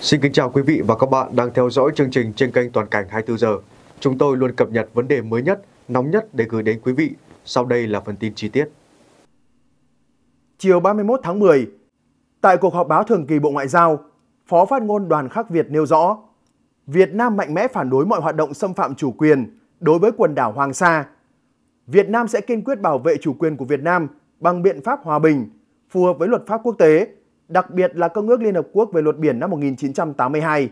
Xin kính chào quý vị và các bạn đang theo dõi chương trình trên kênh Toàn cảnh 24 giờ. Chúng tôi luôn cập nhật vấn đề mới nhất, nóng nhất để gửi đến quý vị. Sau đây là phần tin chi tiết. Chiều 31 tháng 10, tại cuộc họp báo thường kỳ Bộ Ngoại giao, Phó phát ngôn Đoàn Khắc Việt nêu rõ, Việt Nam mạnh mẽ phản đối mọi hoạt động xâm phạm chủ quyền đối với quần đảo Hoàng Sa. Việt Nam sẽ kiên quyết bảo vệ chủ quyền của Việt Nam bằng biện pháp hòa bình, phù hợp với luật pháp quốc tế đặc biệt là Công ước Liên Hợp Quốc về luật biển năm 1982.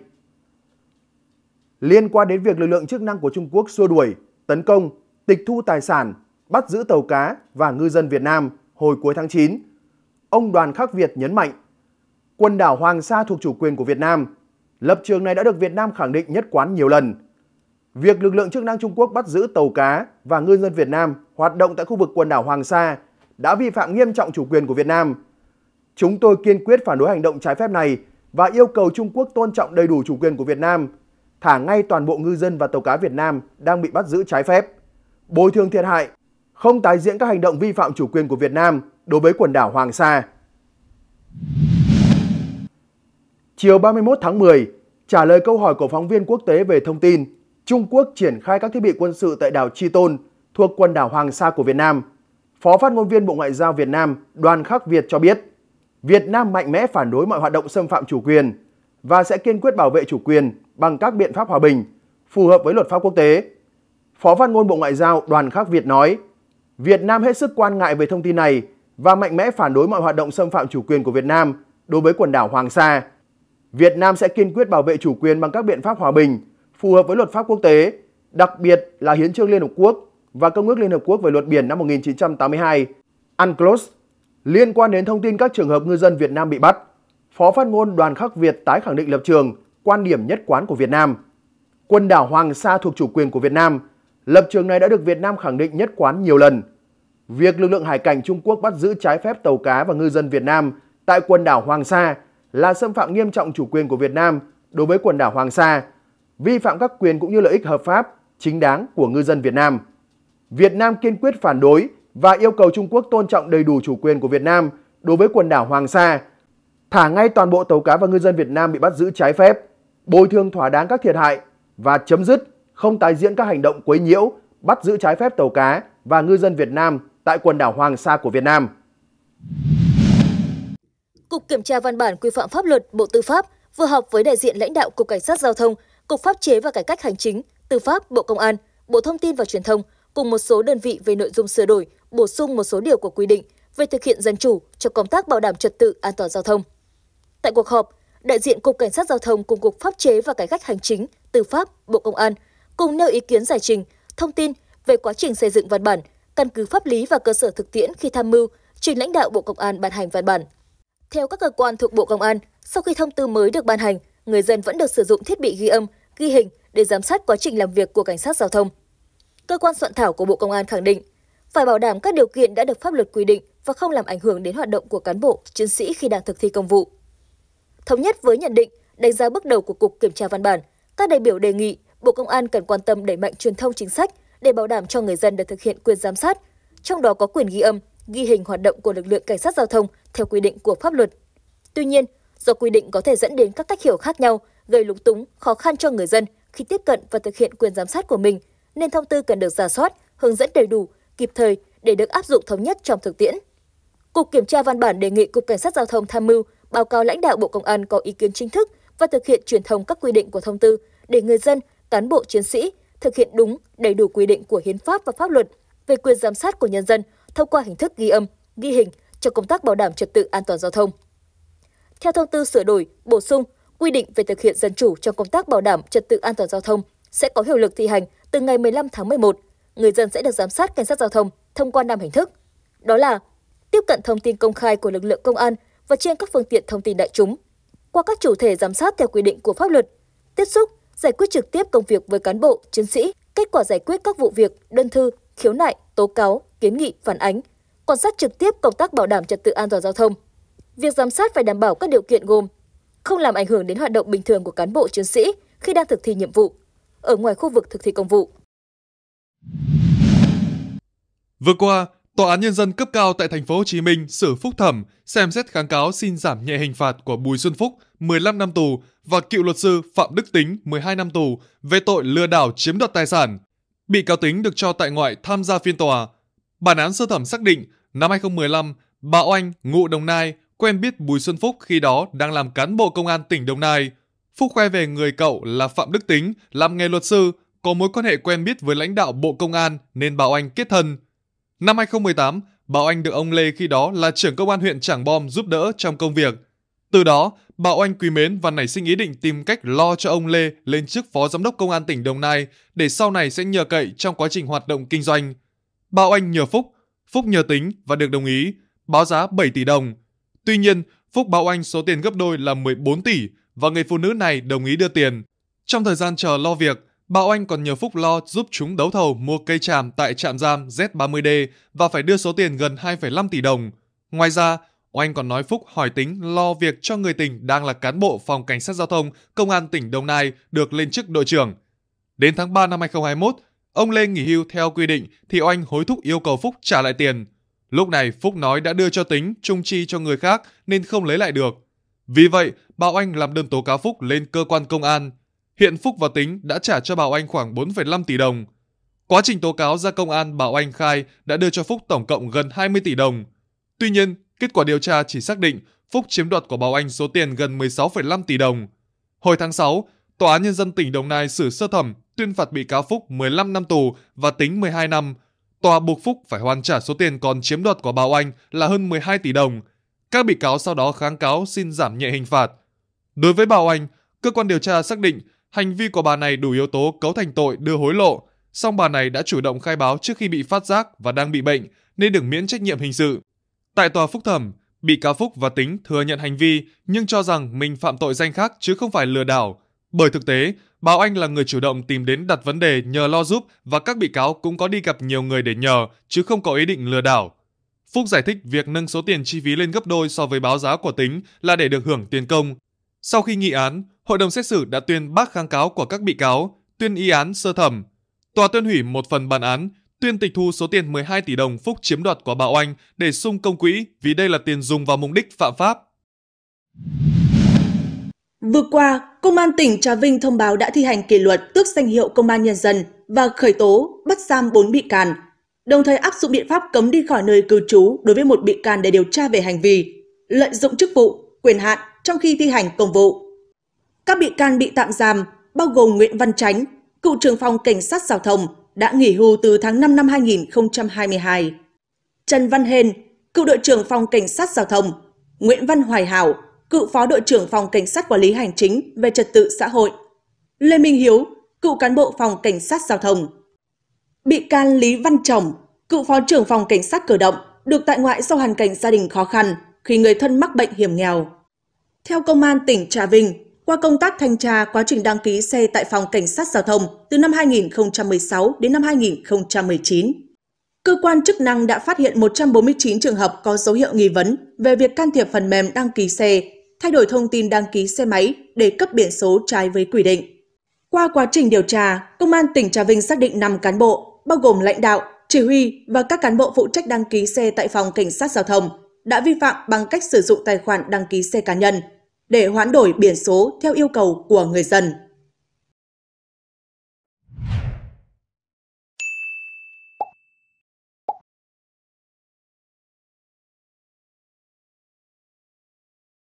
Liên quan đến việc lực lượng chức năng của Trung Quốc xua đuổi, tấn công, tịch thu tài sản, bắt giữ tàu cá và ngư dân Việt Nam hồi cuối tháng 9, ông Đoàn Khắc Việt nhấn mạnh, quần đảo Hoàng Sa thuộc chủ quyền của Việt Nam. Lập trường này đã được Việt Nam khẳng định nhất quán nhiều lần. Việc lực lượng chức năng Trung Quốc bắt giữ tàu cá và ngư dân Việt Nam hoạt động tại khu vực quần đảo Hoàng Sa đã vi phạm nghiêm trọng chủ quyền của Việt Nam Chúng tôi kiên quyết phản đối hành động trái phép này và yêu cầu Trung Quốc tôn trọng đầy đủ chủ quyền của Việt Nam, thả ngay toàn bộ ngư dân và tàu cá Việt Nam đang bị bắt giữ trái phép, bồi thường thiệt hại, không tái diễn các hành động vi phạm chủ quyền của Việt Nam đối với quần đảo Hoàng Sa. Chiều 31 tháng 10, trả lời câu hỏi của phóng viên quốc tế về thông tin Trung Quốc triển khai các thiết bị quân sự tại đảo Chi Tôn thuộc quần đảo Hoàng Sa của Việt Nam, Phó phát ngôn viên Bộ Ngoại giao Việt Nam Đoàn Khắc Việt cho biết – Việt Nam mạnh mẽ phản đối mọi hoạt động xâm phạm chủ quyền và sẽ kiên quyết bảo vệ chủ quyền bằng các biện pháp hòa bình phù hợp với luật pháp quốc tế. Phó phát ngôn Bộ Ngoại giao Đoàn Khắc Việt nói, Việt Nam hết sức quan ngại về thông tin này và mạnh mẽ phản đối mọi hoạt động xâm phạm chủ quyền của Việt Nam đối với quần đảo Hoàng Sa. Việt Nam sẽ kiên quyết bảo vệ chủ quyền bằng các biện pháp hòa bình phù hợp với luật pháp quốc tế, đặc biệt là Hiến trương Liên Hợp Quốc và Công ước Liên Hợp Quốc về luật biển năm 1982, UNCLOS Liên quan đến thông tin các trường hợp ngư dân Việt Nam bị bắt, Phó phát ngôn Đoàn Khắc Việt tái khẳng định lập trường, quan điểm nhất quán của Việt Nam. Quần đảo Hoàng Sa thuộc chủ quyền của Việt Nam, lập trường này đã được Việt Nam khẳng định nhất quán nhiều lần. Việc lực lượng hải cảnh Trung Quốc bắt giữ trái phép tàu cá và ngư dân Việt Nam tại quần đảo Hoàng Sa là xâm phạm nghiêm trọng chủ quyền của Việt Nam đối với quần đảo Hoàng Sa, vi phạm các quyền cũng như lợi ích hợp pháp, chính đáng của ngư dân Việt Nam. Việt Nam kiên quyết phản đối và yêu cầu Trung Quốc tôn trọng đầy đủ chủ quyền của Việt Nam đối với quần đảo Hoàng Sa, thả ngay toàn bộ tàu cá và ngư dân Việt Nam bị bắt giữ trái phép, bồi thường thỏa đáng các thiệt hại và chấm dứt không tái diễn các hành động quấy nhiễu, bắt giữ trái phép tàu cá và ngư dân Việt Nam tại quần đảo Hoàng Sa của Việt Nam. Cục Kiểm tra Văn bản Quy phạm Pháp luật Bộ Tư pháp vừa họp với đại diện lãnh đạo Cục Cảnh sát Giao thông, Cục Pháp chế và Cải cách Hành chính, Tư pháp Bộ Công an, Bộ Thông tin và Truyền thông cùng một số đơn vị về nội dung sửa đổi, bổ sung một số điều của quy định về thực hiện dân chủ cho công tác bảo đảm trật tự an toàn giao thông. Tại cuộc họp, đại diện Cục Cảnh sát Giao thông cùng Cục Pháp chế và Cải cách Hành chính, Tư pháp, Bộ Công an cùng nêu ý kiến giải trình, thông tin về quá trình xây dựng văn bản, căn cứ pháp lý và cơ sở thực tiễn khi tham mưu trình lãnh đạo Bộ Công an ban hành văn bản. Theo các cơ quan thuộc Bộ Công an, sau khi thông tư mới được ban hành, người dân vẫn được sử dụng thiết bị ghi âm, ghi hình để giám sát quá trình làm việc của cảnh sát giao thông. Cơ quan soạn thảo của Bộ Công an khẳng định phải bảo đảm các điều kiện đã được pháp luật quy định và không làm ảnh hưởng đến hoạt động của cán bộ, chiến sĩ khi đang thực thi công vụ. Thống nhất với nhận định, đánh giá bước đầu của Cục Kiểm tra Văn bản, các đại biểu đề nghị Bộ Công an cần quan tâm đẩy mạnh truyền thông chính sách để bảo đảm cho người dân được thực hiện quyền giám sát, trong đó có quyền ghi âm, ghi hình hoạt động của lực lượng cảnh sát giao thông theo quy định của pháp luật. Tuy nhiên, do quy định có thể dẫn đến các cách hiểu khác nhau, gây lúng túng, khó khăn cho người dân khi tiếp cận và thực hiện quyền giám sát của mình, nên thông tư cần được giả soát, hướng dẫn đầy đủ kịp thời để được áp dụng thống nhất trong thực tiễn. Cục kiểm tra văn bản đề nghị Cục Cảnh sát Giao thông tham mưu báo cáo lãnh đạo Bộ Công an có ý kiến chính thức và thực hiện truyền thông các quy định của thông tư để người dân, cán bộ chiến sĩ thực hiện đúng, đầy đủ quy định của hiến pháp và pháp luật về quyền giám sát của nhân dân thông qua hình thức ghi âm, ghi hình cho công tác bảo đảm trật tự an toàn giao thông. Theo thông tư sửa đổi, bổ sung quy định về thực hiện dân chủ trong công tác bảo đảm trật tự an toàn giao thông sẽ có hiệu lực thi hành từ ngày 15 tháng 11 người dân sẽ được giám sát cảnh sát giao thông thông qua năm hình thức. Đó là tiếp cận thông tin công khai của lực lượng công an và trên các phương tiện thông tin đại chúng, qua các chủ thể giám sát theo quy định của pháp luật, tiếp xúc, giải quyết trực tiếp công việc với cán bộ, chiến sĩ, kết quả giải quyết các vụ việc, đơn thư, khiếu nại, tố cáo, kiến nghị, phản ánh, quan sát trực tiếp công tác bảo đảm trật tự an toàn giao thông. Việc giám sát phải đảm bảo các điều kiện gồm không làm ảnh hưởng đến hoạt động bình thường của cán bộ chiến sĩ khi đang thực thi nhiệm vụ, ở ngoài khu vực thực thi công vụ, Vừa qua, Tòa án nhân dân cấp cao tại thành phố Hồ Chí Minh xử phúc thẩm xem xét kháng cáo xin giảm nhẹ hình phạt của Bùi Xuân Phúc 15 năm tù và cựu luật sư Phạm Đức Tính 12 năm tù về tội lừa đảo chiếm đoạt tài sản. Bị cáo Tính được cho tại ngoại tham gia phiên tòa. Bản án sơ thẩm xác định năm 2015, bà Oanh, ngụ Đồng Nai, quen biết Bùi Xuân Phúc khi đó đang làm cán bộ công an tỉnh Đồng Nai. Phúc khoe về người cậu là Phạm Đức Tính, làm nghề luật sư, có mối quan hệ quen biết với lãnh đạo Bộ Công an nên Bảo Anh kết thân. Năm 2018, Bảo Anh được ông Lê khi đó là trưởng công an huyện Trảng Bom giúp đỡ trong công việc. Từ đó, Bảo Anh quý mến và nảy sinh ý định tìm cách lo cho ông Lê lên chức phó giám đốc công an tỉnh Đồng Nai để sau này sẽ nhờ cậy trong quá trình hoạt động kinh doanh. Bảo Anh nhờ Phúc, Phúc nhờ tính và được đồng ý, báo giá 7 tỷ đồng. Tuy nhiên, Phúc báo Anh số tiền gấp đôi là 14 tỷ và người phụ nữ này đồng ý đưa tiền. Trong thời gian chờ lo việc, Bảo Anh còn nhờ phúc lo giúp chúng đấu thầu mua cây tràm tại trạm giam Z30D và phải đưa số tiền gần 2,5 tỷ đồng. Ngoài ra, Oanh còn nói Phúc hỏi tính lo việc cho người tình đang là cán bộ phòng cảnh sát giao thông công an tỉnh Đồng Nai được lên chức đội trưởng. Đến tháng 3 năm 2021, ông Lê nghỉ hưu theo quy định thì Oanh hối thúc yêu cầu Phúc trả lại tiền. Lúc này Phúc nói đã đưa cho tính trung chi cho người khác nên không lấy lại được. Vì vậy, bà Oanh làm đơn tố cáo Phúc lên cơ quan công an – Hiện Phúc và Tính đã trả cho Bảo Anh khoảng 4,5 tỷ đồng. Quá trình tố cáo ra công an, Bảo Anh khai đã đưa cho Phúc tổng cộng gần 20 tỷ đồng. Tuy nhiên, kết quả điều tra chỉ xác định Phúc chiếm đoạt của Bảo Anh số tiền gần 16,5 tỷ đồng. Hồi tháng 6, Tòa án Nhân dân tỉnh Đồng Nai xử sơ thẩm tuyên phạt bị cáo Phúc 15 năm tù và tính 12 năm. Tòa buộc Phúc phải hoàn trả số tiền còn chiếm đoạt của Bảo Anh là hơn 12 tỷ đồng. Các bị cáo sau đó kháng cáo xin giảm nhẹ hình phạt. Đối với Bảo Anh, cơ quan điều tra xác định hành vi của bà này đủ yếu tố cấu thành tội đưa hối lộ, song bà này đã chủ động khai báo trước khi bị phát giác và đang bị bệnh nên được miễn trách nhiệm hình sự. Tại tòa phúc thẩm, bị cáo Phúc và Tính thừa nhận hành vi nhưng cho rằng mình phạm tội danh khác chứ không phải lừa đảo. Bởi thực tế, Báo Anh là người chủ động tìm đến đặt vấn đề nhờ lo giúp và các bị cáo cũng có đi gặp nhiều người để nhờ chứ không có ý định lừa đảo. Phúc giải thích việc nâng số tiền chi phí lên gấp đôi so với báo giá của Tính là để được hưởng tiền công. Sau khi nghị án, hội đồng xét xử đã tuyên bác kháng cáo của các bị cáo, tuyên y án sơ thẩm. Tòa tuyên hủy một phần bản án, tuyên tịch thu số tiền 12 tỷ đồng Phúc chiếm đoạt của bà Oanh để sung công quỹ vì đây là tiền dùng vào mục đích phạm pháp. Vừa qua, Công an tỉnh Trà Vinh thông báo đã thi hành kỷ luật tước danh hiệu Công an Nhân dân và khởi tố bắt giam 4 bị can, đồng thời áp dụng biện pháp cấm đi khỏi nơi cư trú đối với một bị can để điều tra về hành vi lợi dụng chức vụ, quyền hạn trong khi thi hành công vụ. Các bị can bị tạm giam bao gồm Nguyễn Văn Chánh, cựu trưởng phòng cảnh sát giao thông đã nghỉ hưu từ tháng 5 năm 2022. Trần Văn Hên, cựu đội trưởng phòng cảnh sát giao thông, Nguyễn Văn Hoài Hảo, cựu phó đội trưởng phòng cảnh sát quản lý hành chính về trật tự xã hội, Lê Minh Hiếu, cựu cán bộ phòng cảnh sát giao thông. Bị can Lý Văn Trọng, cựu phó trưởng phòng cảnh sát cơ động, được tại ngoại do hoàn cảnh gia đình khó khăn khi người thân mắc bệnh hiểm nghèo. Theo công an tỉnh Trà Vinh, qua công tác thanh tra quá trình đăng ký xe tại phòng cảnh sát giao thông từ năm 2016 đến năm 2019, cơ quan chức năng đã phát hiện 149 trường hợp có dấu hiệu nghi vấn về việc can thiệp phần mềm đăng ký xe, thay đổi thông tin đăng ký xe máy để cấp biển số trái với quy định. Qua quá trình điều tra, Công an tỉnh Trà Vinh xác định 5 cán bộ, bao gồm lãnh đạo, chỉ huy và các cán bộ phụ trách đăng ký xe tại phòng cảnh sát giao thông đã vi phạm bằng cách sử dụng tài khoản đăng ký xe cá nhân – để hoán đổi biển số theo yêu cầu của người dân